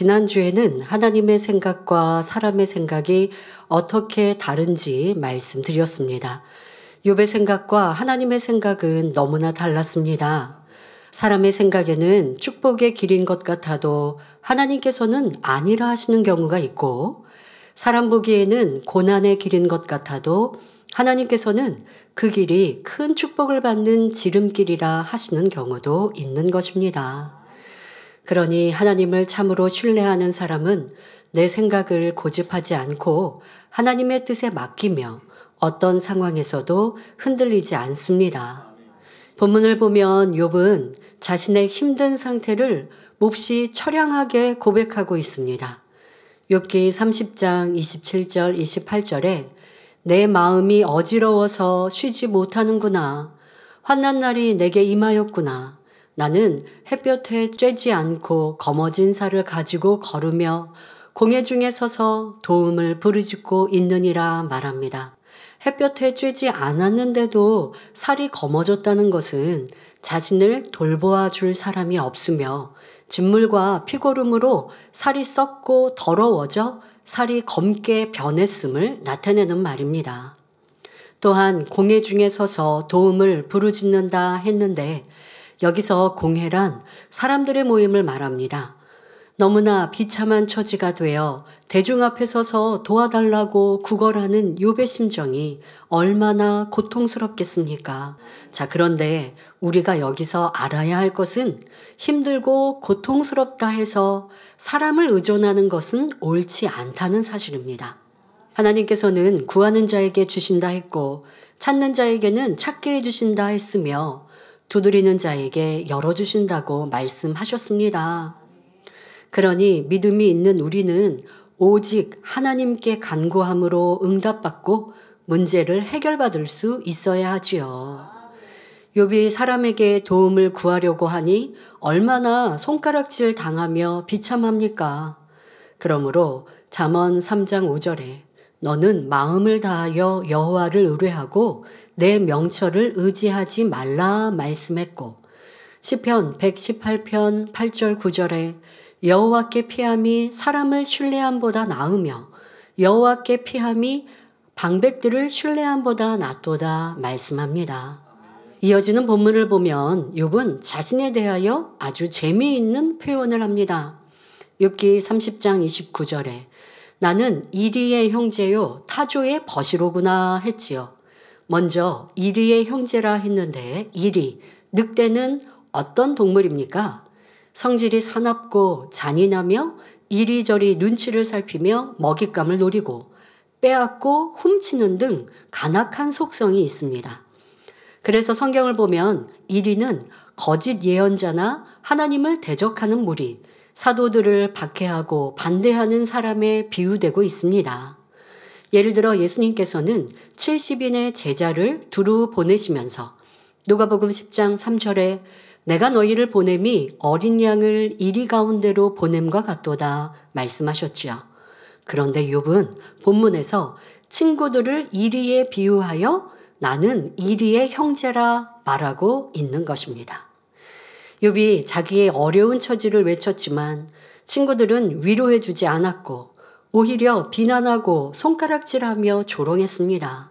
지난주에는 하나님의 생각과 사람의 생각이 어떻게 다른지 말씀드렸습니다. 욥의 생각과 하나님의 생각은 너무나 달랐습니다. 사람의 생각에는 축복의 길인 것 같아도 하나님께서는 아니라 하시는 경우가 있고 사람 보기에는 고난의 길인 것 같아도 하나님께서는 그 길이 큰 축복을 받는 지름길이라 하시는 경우도 있는 것입니다. 그러니 하나님을 참으로 신뢰하는 사람은 내 생각을 고집하지 않고 하나님의 뜻에 맡기며 어떤 상황에서도 흔들리지 않습니다. 본문을 보면 욥은 자신의 힘든 상태를 몹시 처량하게 고백하고 있습니다. 욥기 30장 27절 28절에 내 마음이 어지러워서 쉬지 못하는구나. 환난 날이 내게 임하였구나. 나는 햇볕에 쬐지 않고 검어진 살을 가지고 걸으며 공회 중에 서서 도움을 부르짖고 있느니라 말합니다. 햇볕에 쬐지 않았는데도 살이 검어졌다는 것은 자신을 돌보아 줄 사람이 없으며 진물과 피고름으로 살이 썩고 더러워져 살이 검게 변했음을 나타내는 말입니다. 또한 공회 중에 서서 도움을 부르짖는다 했는데 여기서 공회란 사람들의 모임을 말합니다. 너무나 비참한 처지가 되어 대중 앞에 서서 도와달라고 구걸하는 요배 심정이 얼마나 고통스럽겠습니까? 자, 그런데 우리가 여기서 알아야 할 것은 힘들고 고통스럽다 해서 사람을 의존하는 것은 옳지 않다는 사실입니다. 하나님께서는 구하는 자에게 주신다 했고, 찾는 자에게는 찾게 해주신다 했으며, 두드리는 자에게 열어주신다고 말씀하셨습니다. 그러니 믿음이 있는 우리는 오직 하나님께 간구함으로 응답받고 문제를 해결받을 수 있어야 하지요. 욥이 사람에게 도움을 구하려고 하니 얼마나 손가락질 당하며 비참합니까? 그러므로 잠언 3장 5절에 너는 마음을 다하여 여호와를 의뢰하고 내 명철을 의지하지 말라 말씀했고 시편 118편 8절 9절에 여호와께 피함이 사람을 신뢰함보다 나으며 여호와께 피함이 방백들을 신뢰함보다 낫도다 말씀합니다. 이어지는 본문을 보면 욥은 자신에 대하여 아주 재미있는 표현을 합니다. 욥기 30장 29절에 나는 이리의 형제요 타조의 버시로구나 했지요. 먼저 이리의 형제라 했는데 이리 늑대는 어떤 동물입니까? 성질이 사납고 잔인하며 이리저리 눈치를 살피며 먹잇감을 노리고 빼앗고 훔치는 등 간악한 속성이 있습니다. 그래서 성경을 보면 이리는 거짓 예언자나 하나님을 대적하는 무리, 사도들을 박해하고 반대하는 사람에 비유되고 있습니다. 예를 들어 예수님께서는 70인의 제자를 두루 보내시면서 누가복음 10장 3절에 내가 너희를 보냄이 어린 양을 이리 가운데로 보냄과 같도다 말씀하셨지요. 그런데 욥은 본문에서 친구들을 이리에 비유하여 나는 이리의 형제라 말하고 있는 것입니다. 욥이 자기의 어려운 처지를 외쳤지만 친구들은 위로해 주지 않았고 오히려 비난하고 손가락질하며 조롱했습니다.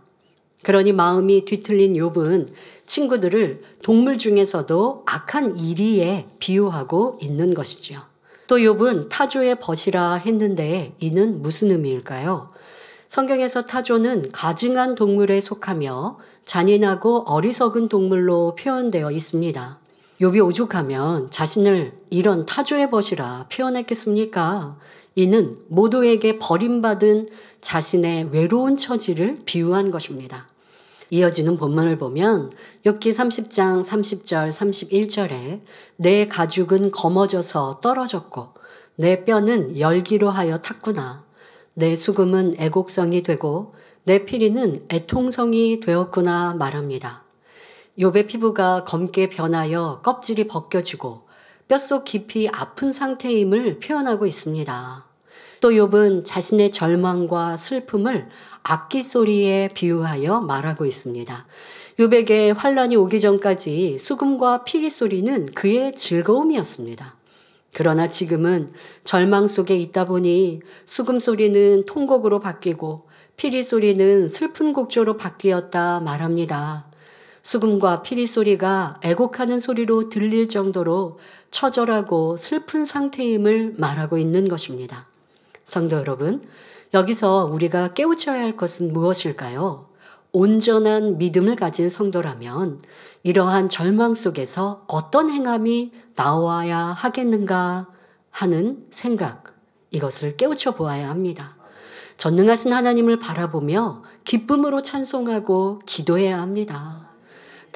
그러니 마음이 뒤틀린 욥은 친구들을 동물 중에서도 악한 이리에 비유하고 있는 것이지요. 또 욥은 타조의 벗이라 했는데 이는 무슨 의미일까요? 성경에서 타조는 가증한 동물에 속하며 잔인하고 어리석은 동물로 표현되어 있습니다. 욥이 오죽하면 자신을 이런 타조의 벗이라 표현했겠습니까? 이는 모두에게 버림받은 자신의 외로운 처지를 비유한 것입니다. 이어지는 본문을 보면 엽기 30장 30절 31절에 내 가죽은 검어져서 떨어졌고 내 뼈는 열기로 하여 탔구나. 내 수금은 애곡성이 되고 내 피리는 애통성이 되었구나 말합니다. 욥의 피부가 검게 변하여 껍질이 벗겨지고 뼛속 깊이 아픈 상태임을 표현하고 있습니다. 또 욥은 자신의 절망과 슬픔을 악기 소리에 비유하여 말하고 있습니다. 욥에게 환란이 오기 전까지 수금과 피리 소리는 그의 즐거움이었습니다. 그러나 지금은 절망 속에 있다 보니 수금 소리는 통곡으로 바뀌고 피리 소리는 슬픈 곡조로 바뀌었다 말합니다. 수금과 피리 소리가 애곡하는 소리로 들릴 정도로 처절하고 슬픈 상태임을 말하고 있는 것입니다. 성도 여러분, 여기서 우리가 깨우쳐야 할 것은 무엇일까요? 온전한 믿음을 가진 성도라면 이러한 절망 속에서 어떤 행함이 나와야 하겠는가 하는 생각, 이것을 깨우쳐 보아야 합니다. 전능하신 하나님을 바라보며 기쁨으로 찬송하고 기도해야 합니다.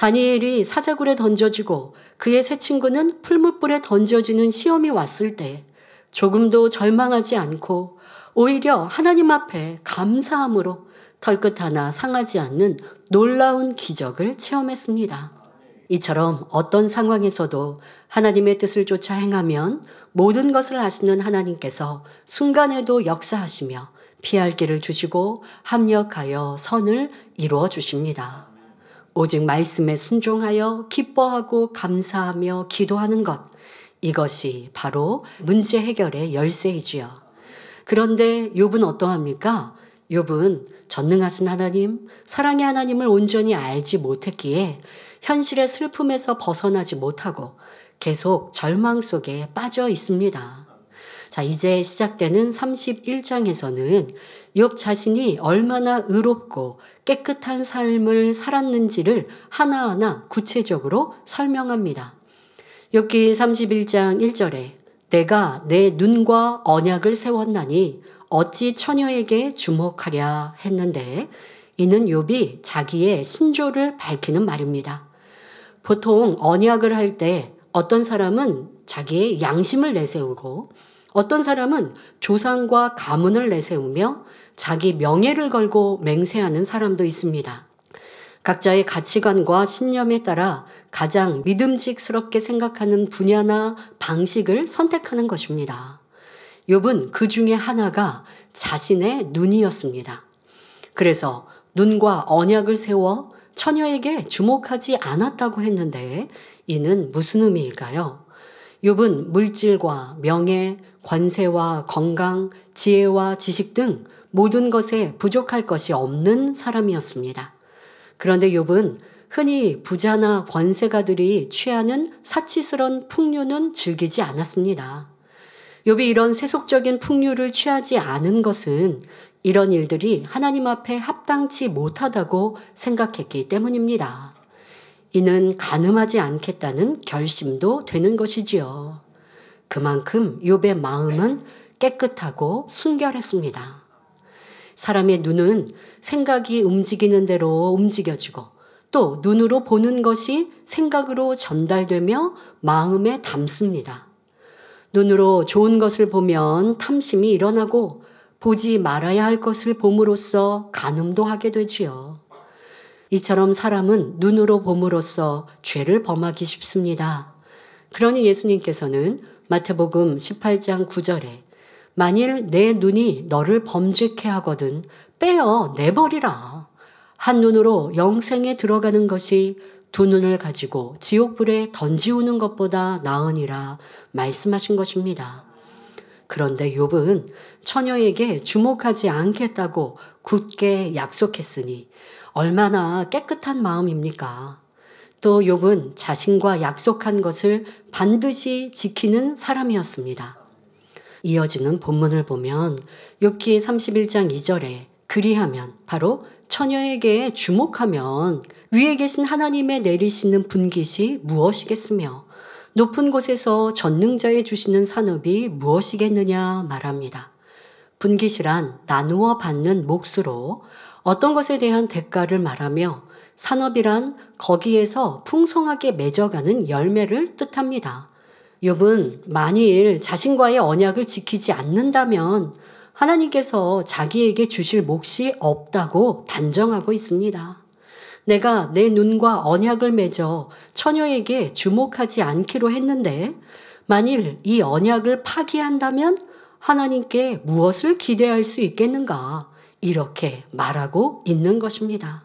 다니엘이 사자굴에 던져지고 그의 세 친구는 풀무불에 던져지는 시험이 왔을 때 조금도 절망하지 않고 오히려 하나님 앞에 감사함으로 털끝 하나 상하지 않는 놀라운 기적을 체험했습니다. 이처럼 어떤 상황에서도 하나님의 뜻을 쫓아 행하면 모든 것을 아시는 하나님께서 순간에도 역사하시며 피할 길을 주시고 합력하여 선을 이루어 주십니다. 오직 말씀에 순종하여 기뻐하고 감사하며 기도하는 것. 이것이 바로 문제 해결의 열쇠이지요. 그런데 욥은 어떠합니까? 욥은 전능하신 하나님, 사랑의 하나님을 온전히 알지 못했기에 현실의 슬픔에서 벗어나지 못하고 계속 절망 속에 빠져 있습니다. 자, 이제 시작되는 31장에서는 욥 자신이 얼마나 의롭고 깨끗한 삶을 살았는지를 하나하나 구체적으로 설명합니다. 욥기 31장 1절에 내가 내 눈과 언약을 세웠나니 어찌 처녀에게 주목하랴 했는데 이는 욥이 자기의 신조를 밝히는 말입니다. 보통 언약을 할 때 어떤 사람은 자기의 양심을 내세우고 어떤 사람은 조상과 가문을 내세우며 자기 명예를 걸고 맹세하는 사람도 있습니다. 각자의 가치관과 신념에 따라 가장 믿음직스럽게 생각하는 분야나 방식을 선택하는 것입니다. 욥은 그 중에 하나가 자신의 눈이었습니다. 그래서 눈과 언약을 세워 처녀에게 주목하지 않았다고 했는데 이는 무슨 의미일까요? 욥은 물질과 명예, 권세와 건강, 지혜와 지식 등 모든 것에 부족할 것이 없는 사람이었습니다. 그런데 욥은 흔히 부자나 권세가들이 취하는 사치스런 풍류는 즐기지 않았습니다. 욥이 이런 세속적인 풍류를 취하지 않은 것은 이런 일들이 하나님 앞에 합당치 못하다고 생각했기 때문입니다. 이는 가늠하지 않겠다는 결심도 되는 것이지요. 그만큼 욥의 마음은 깨끗하고 순결했습니다. 사람의 눈은 생각이 움직이는 대로 움직여지고 또 눈으로 보는 것이 생각으로 전달되며 마음에 담습니다. 눈으로 좋은 것을 보면 탐심이 일어나고 보지 말아야 할 것을 봄으로써 간음도 하게 되지요. 이처럼 사람은 눈으로 봄으로써 죄를 범하기 쉽습니다. 그러니 예수님께서는 마태복음 18장 9절에 만일 내 눈이 너를 범죄케 하거든 빼어 내버리라. 한 눈으로 영생에 들어가는 것이 두 눈을 가지고 지옥불에 던지우는 것보다 나으니라 말씀하신 것입니다. 그런데 욥은 처녀에게 주목하지 않겠다고 굳게 약속했으니 얼마나 깨끗한 마음입니까? 또 욥은 자신과 약속한 것을 반드시 지키는 사람이었습니다. 이어지는 본문을 보면 욥기 31장 2절에 그리하면 바로 처녀에게 주목하면 위에 계신 하나님의 내리시는 분깃이 무엇이겠으며 높은 곳에서 전능자에 주시는 산업이 무엇이겠느냐 말합니다. 분깃이란 나누어 받는 몫으로 어떤 것에 대한 대가를 말하며 산업이란 거기에서 풍성하게 맺어가는 열매를 뜻합니다. 욥은 만일 자신과의 언약을 지키지 않는다면 하나님께서 자기에게 주실 몫이 없다고 단정하고 있습니다. 내가 내 눈과 언약을 맺어 처녀에게 주목하지 않기로 했는데 만일 이 언약을 파기한다면 하나님께 무엇을 기대할 수 있겠는가 이렇게 말하고 있는 것입니다.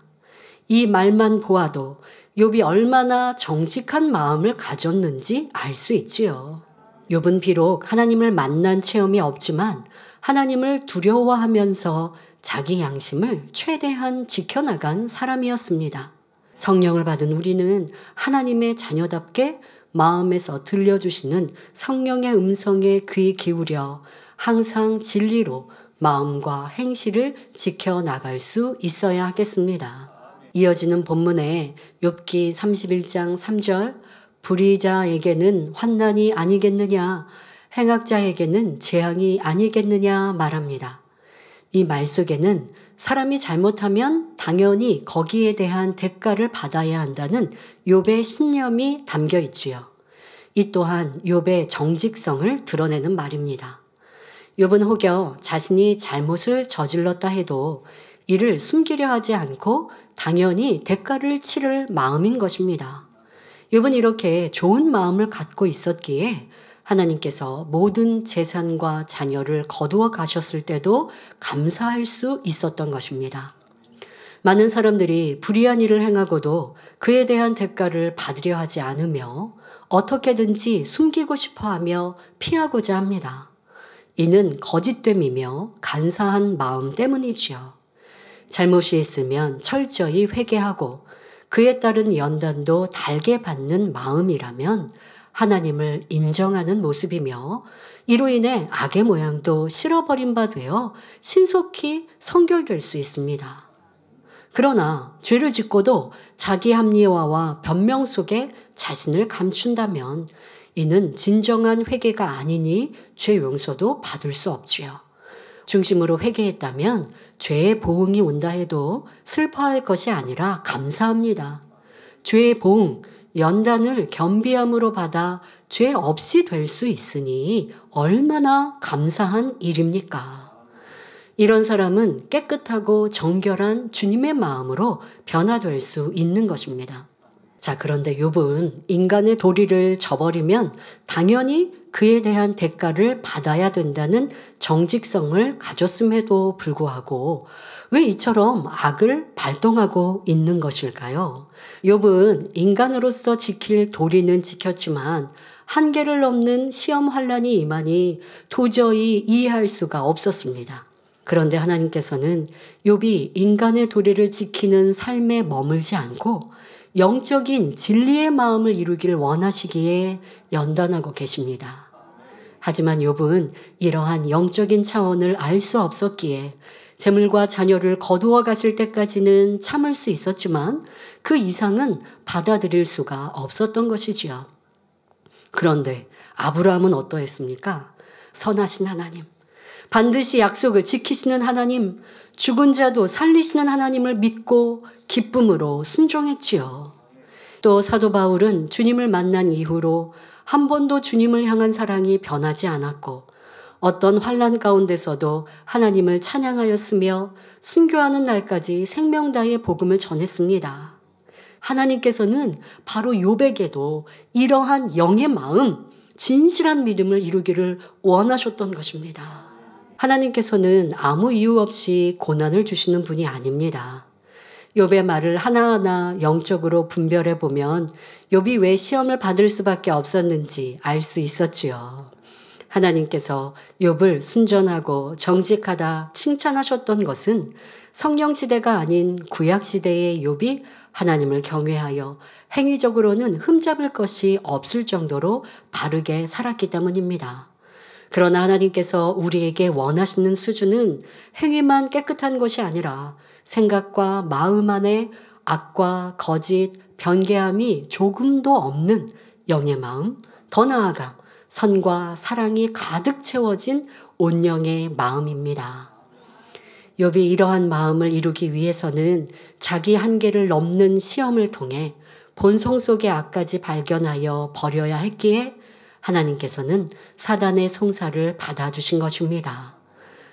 이 말만 보아도 욥이 얼마나 정직한 마음을 가졌는지 알 수 있지요. 욥은 비록 하나님을 만난 체험이 없지만 하나님을 두려워하면서 자기 양심을 최대한 지켜나간 사람이었습니다. 성령을 받은 우리는 하나님의 자녀답게 마음에서 들려주시는 성령의 음성에 귀 기울여 항상 진리로 마음과 행실을 지켜나갈 수 있어야 하겠습니다. 이어지는 본문에 욥기 31장 3절 불의자에게는 환난이 아니겠느냐 행악자에게는 재앙이 아니겠느냐 말합니다. 이 말 속에는 사람이 잘못하면 당연히 거기에 대한 대가를 받아야 한다는 욥의 신념이 담겨 있지요. 이 또한 욥의 정직성을 드러내는 말입니다. 욥은 혹여 자신이 잘못을 저질렀다 해도 이를 숨기려 하지 않고 당연히 대가를 치를 마음인 것입니다. 욥은 이렇게 좋은 마음을 갖고 있었기에 하나님께서 모든 재산과 자녀를 거두어 가셨을 때도 감사할 수 있었던 것입니다. 많은 사람들이 불의한 일을 행하고도 그에 대한 대가를 받으려 하지 않으며 어떻게든지 숨기고 싶어 하며 피하고자 합니다. 이는 거짓됨이며 간사한 마음 때문이지요. 잘못이 있으면 철저히 회개하고 그에 따른 연단도 달게 받는 마음이라면 하나님을 인정하는 모습이며 이로 인해 악의 모양도 실어버린 바 되어 신속히 성결될 수 있습니다. 그러나 죄를 짓고도 자기 합리화와 변명 속에 자신을 감춘다면 이는 진정한 회개가 아니니 죄 용서도 받을 수 없지요. 중심으로 회개했다면 죄의 보응이 온다 해도 슬퍼할 것이 아니라 감사합니다. 죄의 보응, 연단을 겸비함으로 받아 죄 없이 될 수 있으니 얼마나 감사한 일입니까? 이런 사람은 깨끗하고 정결한 주님의 마음으로 변화될 수 있는 것입니다. 자, 그런데 욥은 인간의 도리를 저버리면 당연히 그에 대한 대가를 받아야 된다는 정직성을 가졌음에도 불구하고 왜 이처럼 악을 발동하고 있는 것일까요? 욥은 인간으로서 지킬 도리는 지켰지만 한계를 넘는 시험 환란이 임하니 도저히 이해할 수가 없었습니다. 그런데 하나님께서는 욥이 인간의 도리를 지키는 삶에 머물지 않고 영적인 진리의 마음을 이루길 원하시기에 연단하고 계십니다. 하지만 욥은 이러한 영적인 차원을 알 수 없었기에 재물과 자녀를 거두어 가실 때까지는 참을 수 있었지만 그 이상은 받아들일 수가 없었던 것이지요. 그런데 아브라함은 어떠했습니까? 선하신 하나님, 반드시 약속을 지키시는 하나님, 죽은 자도 살리시는 하나님을 믿고 기쁨으로 순종했지요. 또 사도 바울은 주님을 만난 이후로 한 번도 주님을 향한 사랑이 변하지 않았고 어떤 환란 가운데서도 하나님을 찬양하였으며 순교하는 날까지 생명다의 복음을 전했습니다. 하나님께서는 바로 욥에도 이러한 영의 마음, 진실한 믿음을 이루기를 원하셨던 것입니다. 하나님께서는 아무 이유 없이 고난을 주시는 분이 아닙니다. 욥의 말을 하나하나 영적으로 분별해 보면 욥이 왜 시험을 받을 수밖에 없었는지 알 수 있었지요. 하나님께서 욥을 순전하고 정직하다 칭찬하셨던 것은 성령 시대가 아닌 구약 시대의 욥이 하나님을 경외하여 행위적으로는 흠잡을 것이 없을 정도로 바르게 살았기 때문입니다. 그러나 하나님께서 우리에게 원하시는 수준은 행위만 깨끗한 것이 아니라 생각과 마음 안에 악과 거짓, 변개함이 조금도 없는 영의 마음, 더 나아가 선과 사랑이 가득 채워진 온영의 마음입니다. 욥이 이러한 마음을 이루기 위해서는 자기 한계를 넘는 시험을 통해 본성 속의 악까지 발견하여 버려야 했기에 하나님께서는 사단의 송사를 받아주신 것입니다.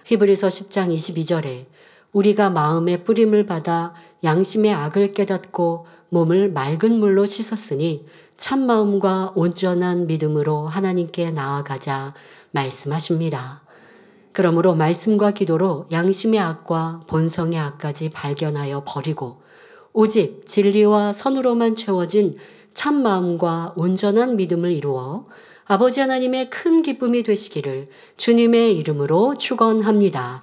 히브리서 10장 22절에 우리가 마음의 뿌림을 받아 양심의 악을 깨닫고 몸을 맑은 물로 씻었으니 참마음과 온전한 믿음으로 하나님께 나아가자 말씀하십니다. 그러므로 말씀과 기도로 양심의 악과 본성의 악까지 발견하여 버리고 오직 진리와 선으로만 채워진 참마음과 온전한 믿음을 이루어 아버지 하나님의 큰 기쁨이 되시기를 주님의 이름으로 축원합니다.